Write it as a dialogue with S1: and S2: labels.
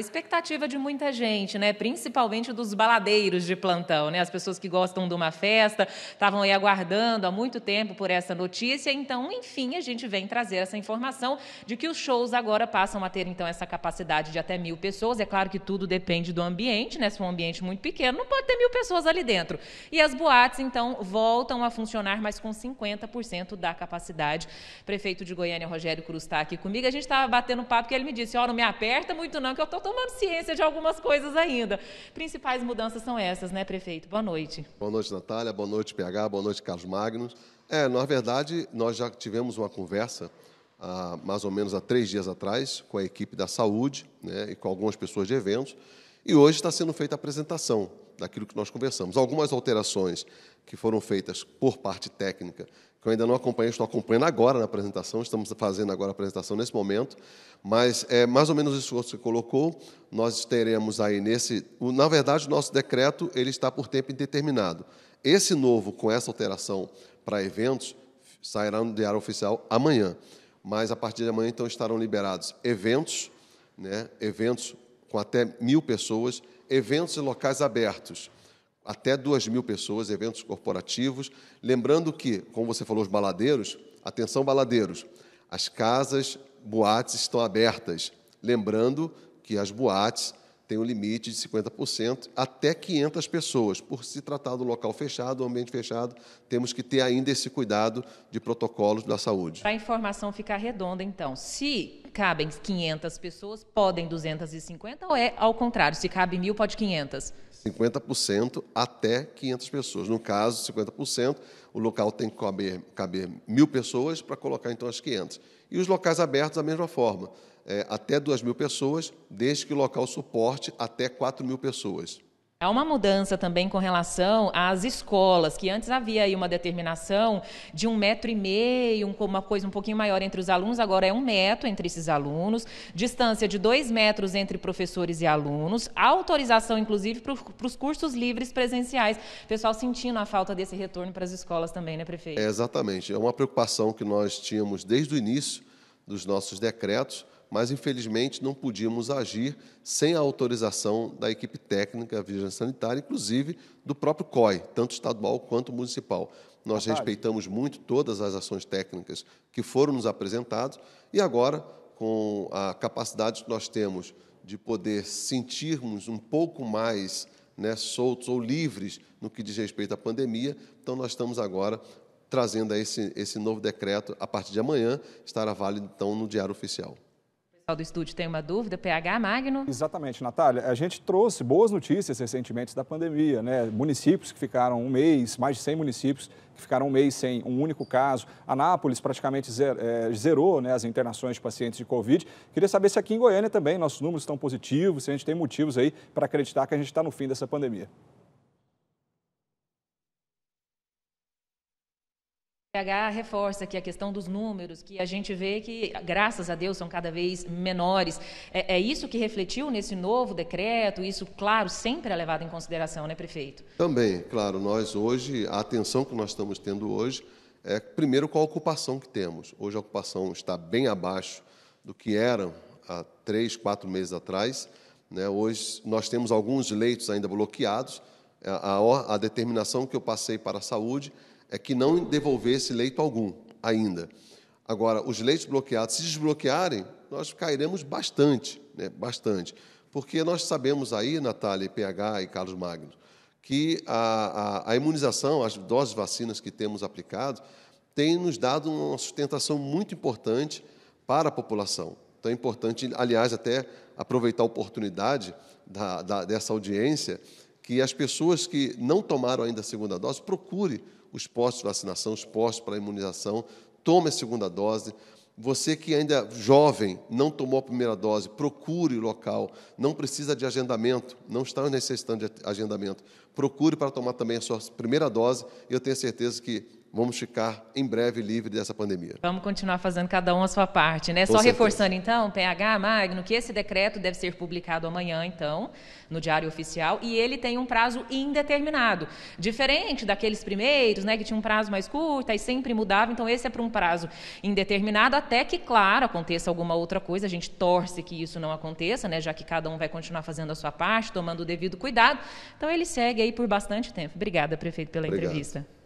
S1: A expectativa de muita gente, né? Principalmente dos baladeiros de plantão, né? As pessoas que gostam de uma festa, estavam aí aguardando há muito tempo por essa notícia. Então, enfim, a gente vem trazer essa informação de que os shows agora passam a ter então essa capacidade de até mil pessoas. É claro que tudo depende do ambiente, né? Se for um ambiente muito pequeno, não pode ter mil pessoas ali dentro. E as boates, então, voltam a funcionar, mas com 50% da capacidade. Prefeito de Goiânia, Rogério Cruz, está aqui comigo. A gente estava batendo papo que ele me disse: ó, oh, não me aperta muito, não, que eu estou tomando ciência de algumas coisas ainda. Principais mudanças são essas, né, prefeito? Boa noite.
S2: Boa noite, Natália. Boa noite, PH. Boa noite, Carlos Magnus. É, na verdade, nós já tivemos uma conversa há ah, mais ou menos há três dias atrás com a equipe da saúde né, e com algumas pessoas de eventos. E hoje está sendo feita a apresentação daquilo que nós conversamos. Algumas alterações que foram feitas por parte técnica que eu ainda não acompanhei, estou acompanhando agora na apresentação, estamos fazendo agora a apresentação nesse momento, mas é mais ou menos isso que você colocou, nós teremos aí nesse, na verdade, o nosso decreto ele está por tempo indeterminado. Esse novo, com essa alteração para eventos, sairá no Diário Oficial amanhã, mas a partir de amanhã, então, estarão liberados eventos, né, eventos com até mil pessoas, eventos em locais abertos, até 2 mil pessoas, eventos corporativos. Lembrando que, como você falou, os baladeiros, atenção, baladeiros, as casas, boates estão abertas. Lembrando que as boates tem um limite de 50% até 500 pessoas. Por se tratar do local fechado, do ambiente fechado, temos que ter ainda esse cuidado de protocolos da saúde.
S1: Para a informação ficar redonda, então, se cabem 500 pessoas, podem 250 ou é ao contrário? Se cabe mil, pode 500?
S2: 50% até 500 pessoas. No caso, 50%, o local tem que caber, caber mil pessoas para colocar então as 500. E os locais abertos da mesma forma é, até 2 mil pessoas, desde que o local suporte até 4 mil pessoas.
S1: Há uma mudança também com relação às escolas, que antes havia aí uma determinação de um metro e meio, uma coisa um pouquinho maior entre os alunos, agora é um metro entre esses alunos, distância de dois metros entre professores e alunos, autorização, inclusive, para os cursos livres presenciais. O pessoal sentindo a falta desse retorno para as escolas também, né, prefeito? É,
S2: exatamente. É uma preocupação que nós tínhamos desde o início dos nossos decretos, mas infelizmente não podíamos agir sem a autorização da equipe técnica, a Vigilância Sanitária, inclusive do próprio COI, tanto estadual quanto municipal. Nós respeitamos muito todas as ações técnicas que foram nos apresentadas e agora, com a capacidade que nós temos de poder sentirmos um pouco mais né, soltos ou livres no que diz respeito à pandemia, então nós estamos agora trazendo esse, esse novo decreto a partir de amanhã, estará válido então no Diário Oficial
S1: do estúdio tem uma dúvida, PH Magno.
S2: Exatamente, Natália. A gente trouxe boas notícias recentemente da pandemia, né? Municípios que ficaram um mês, mais de 100 municípios que ficaram um mês sem um único caso. Anápolis praticamente eh, zerou né, as internações de pacientes de Covid. Queria saber se aqui em Goiânia também nossos números estão positivos, se a gente tem motivos aí para acreditar que a gente está no fim dessa pandemia.
S1: PH reforça que a questão dos números, que a gente vê que, graças a Deus, são cada vez menores. É, é, isso que refletiu nesse novo decreto? Isso, claro, sempre é levado em consideração, né, prefeito?
S2: Também, claro. Nós hoje, a atenção que nós estamos tendo hoje é, primeiro, com a ocupação que temos. Hoje a ocupação está bem abaixo do que era há três, quatro meses atrás. Né? Hoje nós temos alguns leitos ainda bloqueados. A, é, a, a determinação que eu passei para a saúde é que não devolvesse leito algum ainda. Agora, os leitos bloqueados, se desbloquearem, nós cairemos bastante, né? bastante. Porque nós sabemos aí, Natália, PH e Carlos Magno, que a, a, a imunização, as doses vacinas que temos aplicado, tem nos dado uma sustentação muito importante para a população. Então é importante, aliás, até aproveitar a oportunidade da, da, dessa audiência, que as pessoas que não tomaram ainda a segunda dose procure os postos de vacinação, os postos para imunização, tome a segunda dose. Você que ainda é jovem não tomou a primeira dose, procure o local. Não precisa de agendamento, não está necessitando de agendamento. Procure para tomar também a sua primeira dose. E Eu tenho certeza que vamos ficar em breve livre dessa pandemia.
S1: Vamos continuar fazendo cada um a sua parte,
S2: né? Com Só certeza. reforçando
S1: então, PH Magno, que esse decreto deve ser publicado amanhã, então, no Diário Oficial, e ele tem um prazo indeterminado, diferente daqueles primeiros, né, que tinha um prazo mais curto e sempre mudava, então esse é para um prazo indeterminado até que, claro, aconteça alguma outra coisa. A gente torce que isso não aconteça, né, já que cada um vai continuar fazendo a sua parte, tomando o devido cuidado. Então ele segue aí por bastante tempo. Obrigada, prefeito, pela Obrigado. entrevista.